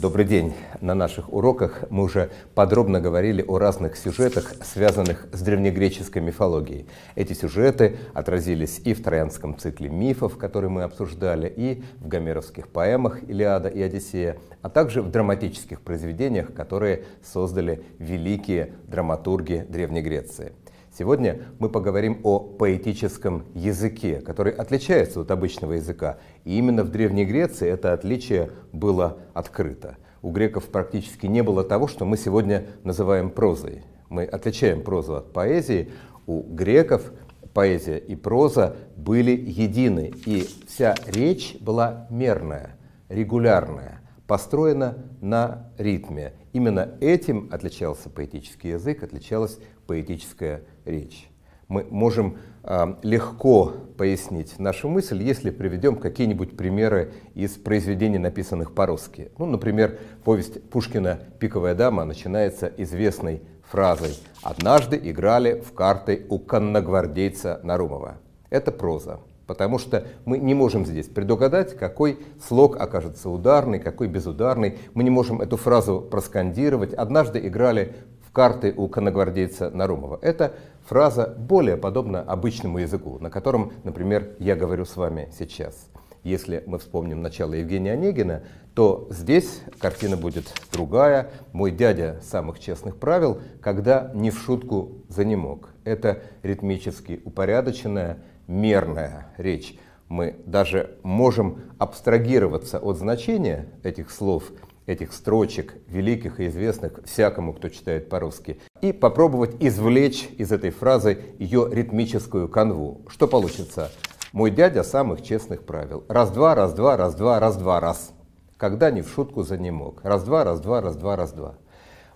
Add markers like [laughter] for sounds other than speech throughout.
Добрый день. На наших уроках мы уже подробно говорили о разных сюжетах, связанных с древнегреческой мифологией. Эти сюжеты отразились и в троянском цикле мифов, который мы обсуждали, и в гомеровских поэмах «Илиада» и «Одиссея», а также в драматических произведениях, которые создали великие драматурги Древней Греции. Сегодня мы поговорим о поэтическом языке, который отличается от обычного языка. И именно в Древней Греции это отличие было открыто. У греков практически не было того, что мы сегодня называем прозой. Мы отличаем прозу от поэзии. У греков поэзия и проза были едины, и вся речь была мерная, регулярная построена на ритме. Именно этим отличался поэтический язык, отличалась поэтическая речь. Мы можем э, легко пояснить нашу мысль, если приведем какие-нибудь примеры из произведений, написанных по-русски. Ну, например, повесть Пушкина «Пиковая дама» начинается известной фразой «Однажды играли в карты у конногвардейца Нарумова». Это проза потому что мы не можем здесь предугадать, какой слог окажется ударный, какой безударный. Мы не можем эту фразу проскандировать. Однажды играли в карты у коногвардейца Нарумова. Эта фраза более подобна обычному языку, на котором, например, я говорю с вами сейчас. Если мы вспомним начало Евгения Онегина, то здесь картина будет другая. Мой дядя самых честных правил, когда не в шутку занемог. Это ритмически упорядоченная, мерная речь. Мы даже можем абстрагироваться от значения этих слов, этих строчек, великих и известных всякому, кто читает по-русски, и попробовать извлечь из этой фразы ее ритмическую канву. Что получится? Мой дядя самых честных правил. Раз-два, раз-два, раз-два, раз-два, раз. Когда не в шутку за не мог. Раз-два, раз-два, раз-два, раз-два.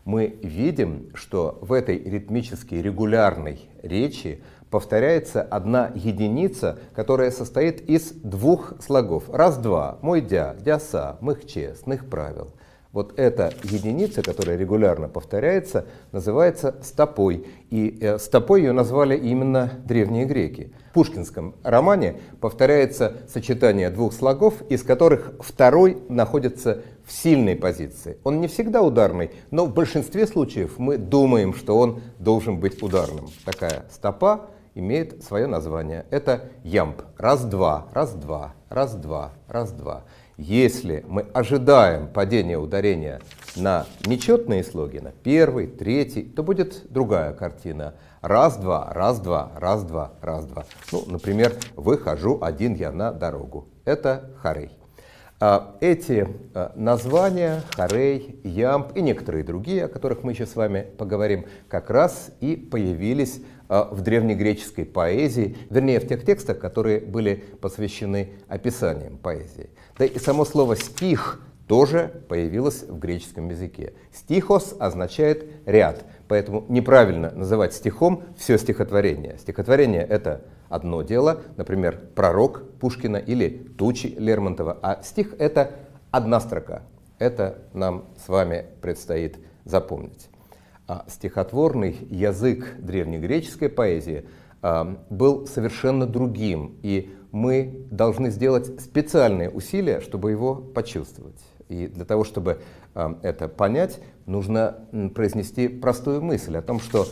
Мы видим, что в этой ритмически регулярной речи повторяется одна единица, которая состоит из двух слогов. Раз-два, мой дя, дяса, мых честных правил. Вот эта единица, которая регулярно повторяется, называется стопой. И э, стопой ее назвали именно древние греки. В пушкинском романе повторяется сочетание двух слогов, из которых второй находится в сильной позиции. Он не всегда ударный, но в большинстве случаев мы думаем, что он должен быть ударным. Такая стопа имеет свое название. Это ямп. Раз-два, раз-два, раз-два, раз-два. Если мы ожидаем падения ударения на нечетные слоги, на первый, третий, то будет другая картина. Раз-два, раз-два, раз-два, раз-два. Ну, например, «Выхожу один я на дорогу». Это харей. А, эти а, названия, харей, ямп и некоторые другие, о которых мы еще с вами поговорим, как раз и появились Э, в древнегреческой поэзии, вернее, в тех текстах, которые были посвящены описаниям поэзии. Да и само слово «стих» тоже появилось в греческом языке. «Стихос» означает «ряд», поэтому неправильно называть стихом все стихотворение. Стихотворение — это одно дело, например, «Пророк» Пушкина или «Тучи» Лермонтова, а стих — это одна строка. Это нам с вами предстоит запомнить. А стихотворный язык древнегреческой поэзии а, был совершенно другим, и мы должны сделать специальные усилия, чтобы его почувствовать. И для того, чтобы а, это понять, нужно произнести простую мысль о том, что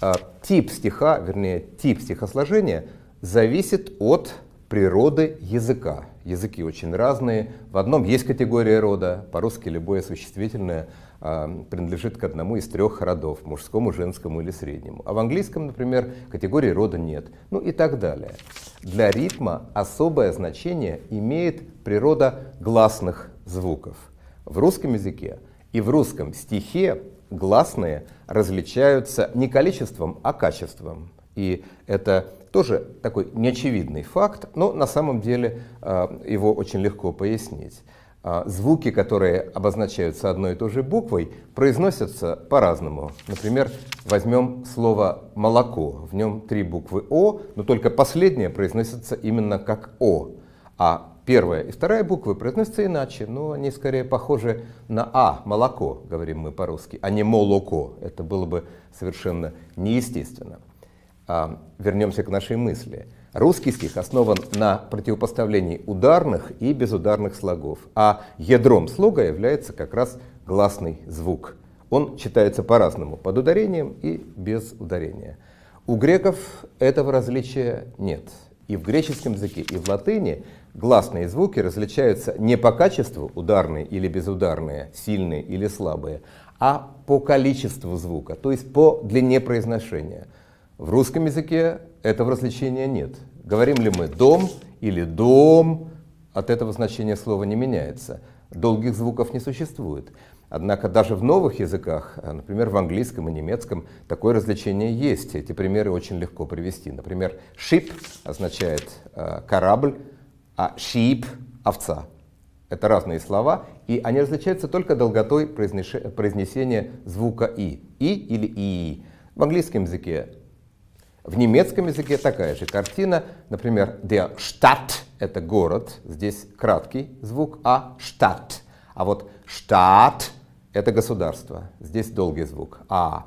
а, тип стиха, вернее, тип стихосложения зависит от природы языка. Языки очень разные. В одном есть категория рода, по-русски любое существительное – а, принадлежит к одному из трех родов, мужскому, женскому или среднему. А в английском, например, категории рода нет, ну и так далее. Для ритма особое значение имеет природа гласных звуков. В русском языке и в русском стихе гласные различаются не количеством, а качеством. И это тоже такой неочевидный факт, но на самом деле а, его очень легко пояснить. А, звуки, которые обозначаются одной и той же буквой, произносятся по-разному. Например, возьмем слово «молоко». В нем три буквы «о», но только последняя произносится именно как «о». А первая и вторая буквы произносятся иначе, но они скорее похожи на «а» — «молоко», говорим мы по-русски, а не «молоко». Это было бы совершенно неестественно. А, вернемся к нашей мысли. Русский стих основан на противопоставлении ударных и безударных слогов, а ядром слога является как раз гласный звук. Он читается по-разному, под ударением и без ударения. У греков этого различия нет. И в греческом языке, и в латыни гласные звуки различаются не по качеству, ударные или безударные, сильные или слабые, а по количеству звука, то есть по длине произношения. В русском языке этого развлечения нет. Говорим ли мы «дом» или «дом», от этого значения слова не меняется. Долгих звуков не существует. Однако даже в новых языках, э, например, в английском и немецком, такое развлечение есть. Эти примеры очень легко привести. Например, ship означает э, корабль, а sheep — овца. Это разные слова, и они различаются только долготой произнесения звука «и». «и» или «и». В английском языке в немецком языке такая же картина. Например, der Stadt – это город, здесь краткий звук А, Stadt. А вот штат – это государство, здесь долгий звук А.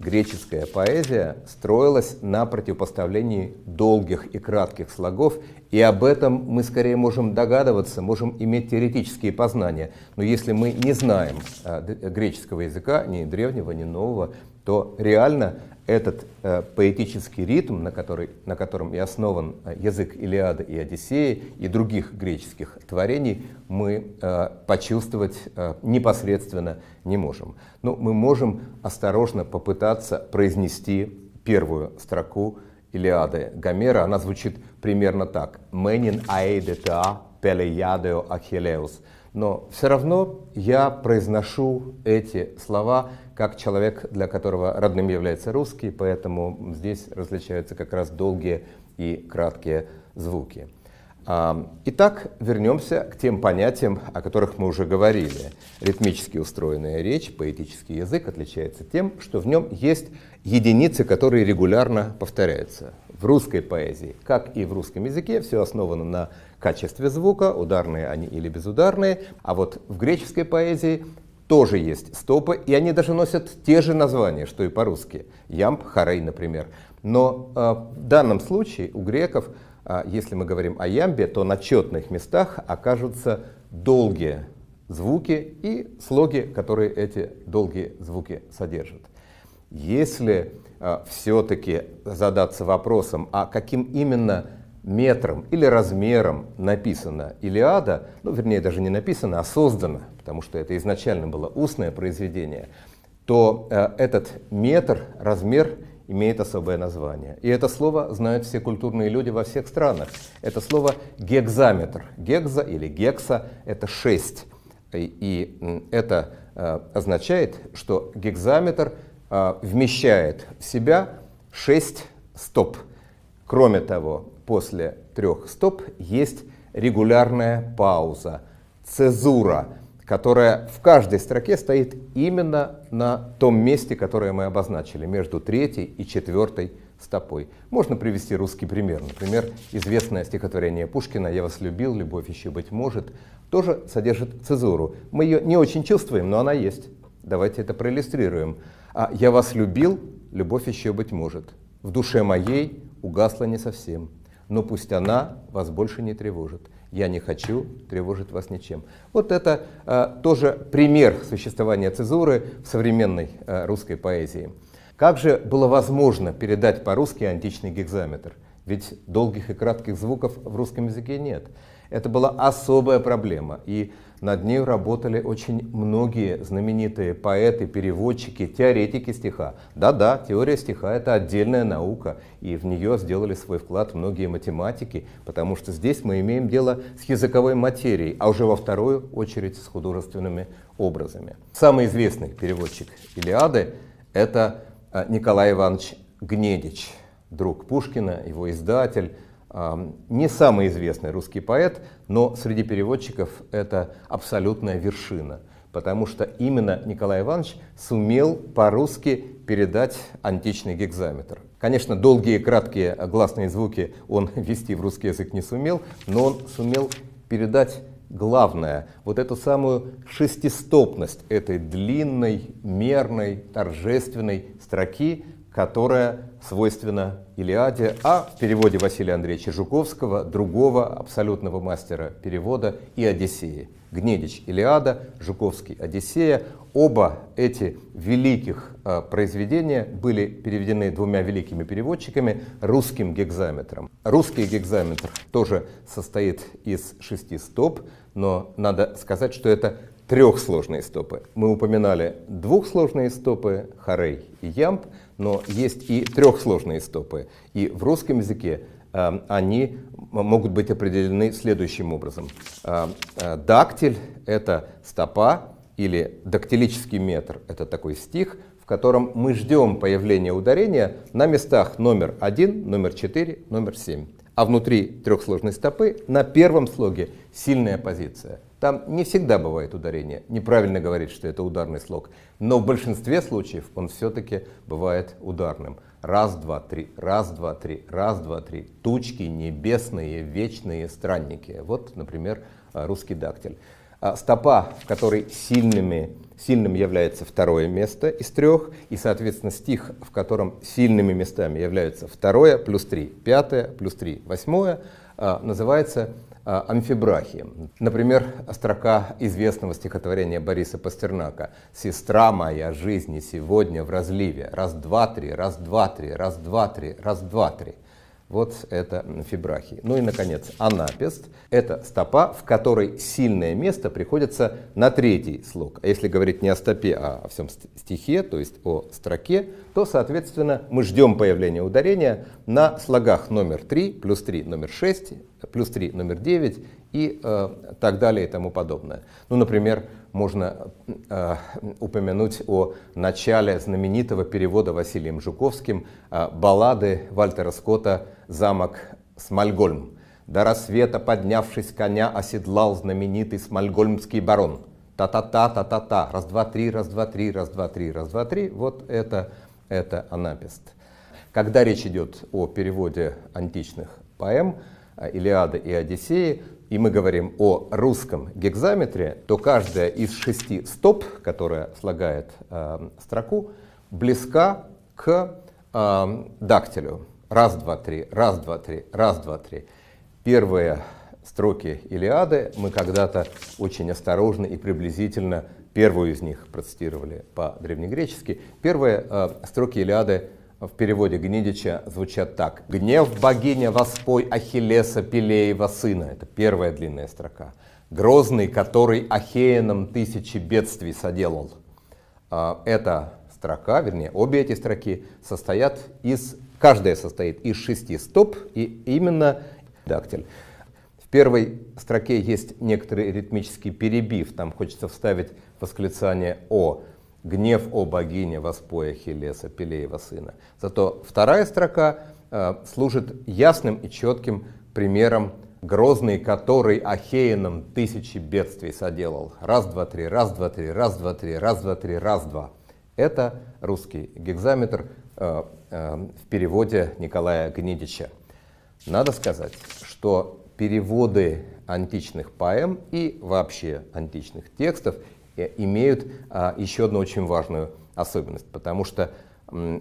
Греческая поэзия строилась на противопоставлении долгих и кратких слогов, и об этом мы скорее можем догадываться, можем иметь теоретические познания. Но если мы не знаем э, э, греческого языка, ни древнего, ни нового, то реально этот э, поэтический ритм, на, который, на котором и основан э, язык Илиады и Одиссеи и других греческих творений, мы э, почувствовать э, непосредственно не можем. Но ну, мы можем осторожно попытаться произнести первую строку Илиады Гомера. Она звучит примерно так. «Менин аэдета пелеядео ахилеус» но все равно я произношу эти слова как человек, для которого родным является русский, поэтому здесь различаются как раз долгие и краткие звуки. А, итак, вернемся к тем понятиям, о которых мы уже говорили. Ритмически устроенная речь, поэтический язык отличается тем, что в нем есть единицы, которые регулярно повторяются. В русской поэзии, как и в русском языке, все основано на качестве звука, ударные они или безударные. А вот в греческой поэзии тоже есть стопы, и они даже носят те же названия, что и по-русски. Ямб, харей, например. Но э, в данном случае у греков, э, если мы говорим о ямбе, то на четных местах окажутся долгие звуки и слоги, которые эти долгие звуки содержат. Если э, все-таки задаться вопросом, а каким именно метром или размером написана «Илиада», ну, вернее, даже не написана, а создана, потому что это изначально было устное произведение, то э, этот метр, размер имеет особое название. И это слово знают все культурные люди во всех странах. Это слово гекзаметр. Гекза или гекса — это шесть. И, и это э, означает, что гекзаметр э, вмещает в себя шесть стоп. Кроме того, после трех стоп есть регулярная пауза, цезура, которая в каждой строке стоит именно на том месте, которое мы обозначили, между третьей и четвертой стопой. Можно привести русский пример. Например, известное стихотворение Пушкина «Я вас любил, любовь еще быть может» тоже содержит цезуру. Мы ее не очень чувствуем, но она есть. Давайте это проиллюстрируем. А «Я вас любил, любовь еще быть может». В душе моей угасла не совсем но пусть она вас больше не тревожит. Я не хочу тревожить вас ничем. Вот это э, тоже пример существования цезуры в современной э, русской поэзии. Как же было возможно передать по-русски античный гекзаметр? Ведь долгих и кратких звуков в русском языке нет. Это была особая проблема, и над ней работали очень многие знаменитые поэты, переводчики, теоретики стиха. Да-да, теория стиха — это отдельная наука, и в нее сделали свой вклад многие математики, потому что здесь мы имеем дело с языковой материей, а уже во вторую очередь с художественными образами. Самый известный переводчик Илиады — это э, Николай Иванович Гнедич — друг Пушкина, его издатель, не самый известный русский поэт, но среди переводчиков это абсолютная вершина, потому что именно Николай Иванович сумел по-русски передать античный гекзаметр. Конечно, долгие, краткие гласные звуки он [laughs] ввести в русский язык не сумел, но он сумел передать главное, вот эту самую шестистопность этой длинной, мерной, торжественной строки, которая свойственно Илиаде, а в переводе Василия Андреевича Жуковского другого абсолютного мастера перевода и Одиссеи. Гнедич Илиада, Жуковский Одиссея. Оба эти великих э, произведения были переведены двумя великими переводчиками русским гекзаметром. Русский гекзаметр тоже состоит из шести стоп, но надо сказать, что это трехсложные стопы. Мы упоминали двухсложные стопы, харей и ямп но есть и трехсложные стопы. И в русском языке э, они могут быть определены следующим образом. Э, э, дактиль — это стопа или дактилический метр — это такой стих, в котором мы ждем появления ударения на местах номер 1, номер 4, номер 7. А внутри трехсложной стопы на первом слоге сильная позиция — там не всегда бывает ударение. Неправильно говорить, что это ударный слог. Но в большинстве случаев он все-таки бывает ударным. Раз, два, три, раз, два, три, раз, два, три. Тучки, небесные, вечные странники. Вот, например, э, русский дактиль. А стопа, в которой сильными, сильным является второе место из трех, и, соответственно, стих, в котором сильными местами являются второе плюс три, пятое плюс три, восьмое, э, называется а, амфибрахи. Например, строка известного стихотворения Бориса Пастернака «Сестра моя жизни сегодня в разливе, раз-два-три, раз-два-три, раз-два-три, раз-два-три». Вот это фибрахи. Ну и, наконец, анапест. Это стопа, в которой сильное место приходится на третий слог. А если говорить не о стопе, а о всем стихе, то есть о строке, то, соответственно, мы ждем появления ударения на слогах номер 3, плюс 3 номер 6, плюс 3 номер 9 и э, так далее и тому подобное. Ну, например, можно э, упомянуть о начале знаменитого перевода Василием Жуковским э, баллады Вальтера Скотта «Замок Смольгольм». До рассвета, поднявшись коня, оседлал знаменитый смольгольмский барон. Та-та-та, та-та-та, раз-два-три, раз-два-три, раз-два-три, раз-два-три. Вот это, это анапест. Когда речь идет о переводе античных поэм, э, Илиады и Одиссеи, и мы говорим о русском гекзаметре, то каждая из шести стоп, которая слагает э, строку, близка к э, дактилю. Раз, два, три, раз, два, три, раз, два, три. Первые строки Илиады мы когда-то очень осторожно и приблизительно первую из них процитировали по-древнегречески. Первые э, строки Илиады в переводе Гнедича звучат так. «Гнев богиня воспой Ахиллеса Пелеева сына». Это первая длинная строка. «Грозный, который Ахеянам тысячи бедствий соделал». А, эта строка, вернее, обе эти строки состоят из, каждая состоит из шести стоп и именно дактиль. В первой строке есть некоторый ритмический перебив, там хочется вставить восклицание «о», гнев о богине воспоя Хелеса, Пелеева сына. Зато вторая строка э, служит ясным и четким примером грозный, который Ахеянам тысячи бедствий соделал. Раз, два, три, раз, два, три, раз, два, три, раз, два, три, раз, два. Это русский гекзаметр э, э, в переводе Николая Гнедича. Надо сказать, что переводы античных поэм и вообще античных текстов – Э, имеют а, еще одну очень важную особенность, потому что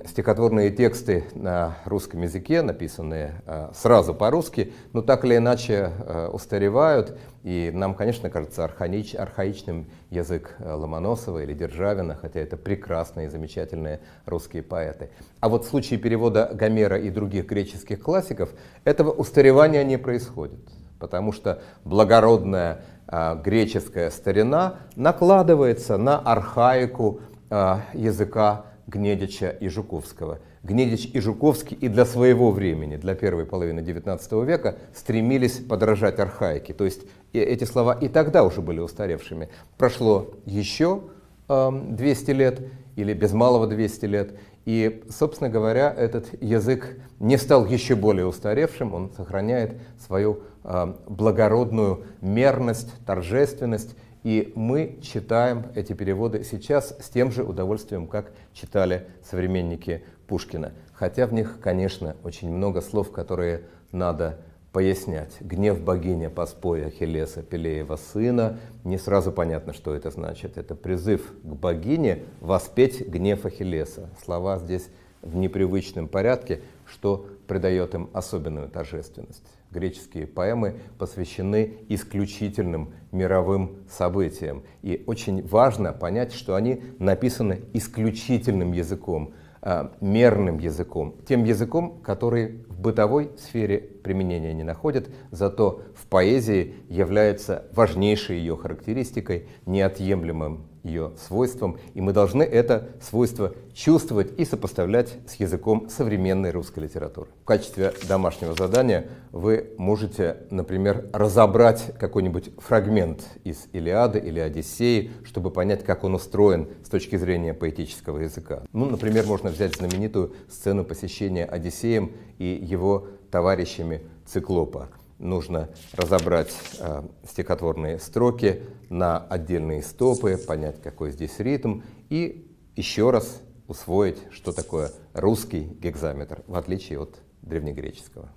стихотворные тексты на русском языке, написанные а, сразу по-русски, но ну, так или иначе э, устаревают, и нам, конечно, кажется архаич, архаичным язык э, Ломоносова или Державина, хотя это прекрасные замечательные русские поэты. А вот в случае перевода Гомера и других греческих классиков этого устаревания не происходит потому что благородная а, греческая старина накладывается на архаику а, языка Гнедича и Жуковского. Гнедич и Жуковский и для своего времени, для первой половины XIX века, стремились подражать архаике. То есть эти слова и тогда уже были устаревшими. Прошло еще э, 200 лет или без малого 200 лет, и, собственно говоря, этот язык не стал еще более устаревшим, он сохраняет свою э, благородную мерность, торжественность, и мы читаем эти переводы сейчас с тем же удовольствием, как читали современники Пушкина. Хотя в них, конечно, очень много слов, которые надо пояснять. Гнев богини Поспой Ахиллеса Пелеева сына. Не сразу понятно, что это значит. Это призыв к богине воспеть гнев Ахиллеса. Слова здесь в непривычном порядке, что придает им особенную торжественность. Греческие поэмы посвящены исключительным мировым событиям. И очень важно понять, что они написаны исключительным языком – Э, мерным языком, тем языком, который в бытовой сфере применения не находит, зато в поэзии является важнейшей ее характеристикой, неотъемлемым ее свойством и мы должны это свойство чувствовать и сопоставлять с языком современной русской литературы. В качестве домашнего задания вы можете, например, разобрать какой-нибудь фрагмент из «Илиады» или «Одиссеи», чтобы понять, как он устроен с точки зрения поэтического языка. Ну, например, можно взять знаменитую сцену посещения Одиссеем и его товарищами Циклопа нужно разобрать э, стихотворные строки на отдельные стопы, понять, какой здесь ритм, и еще раз усвоить, что такое русский гекзаметр, в отличие от древнегреческого.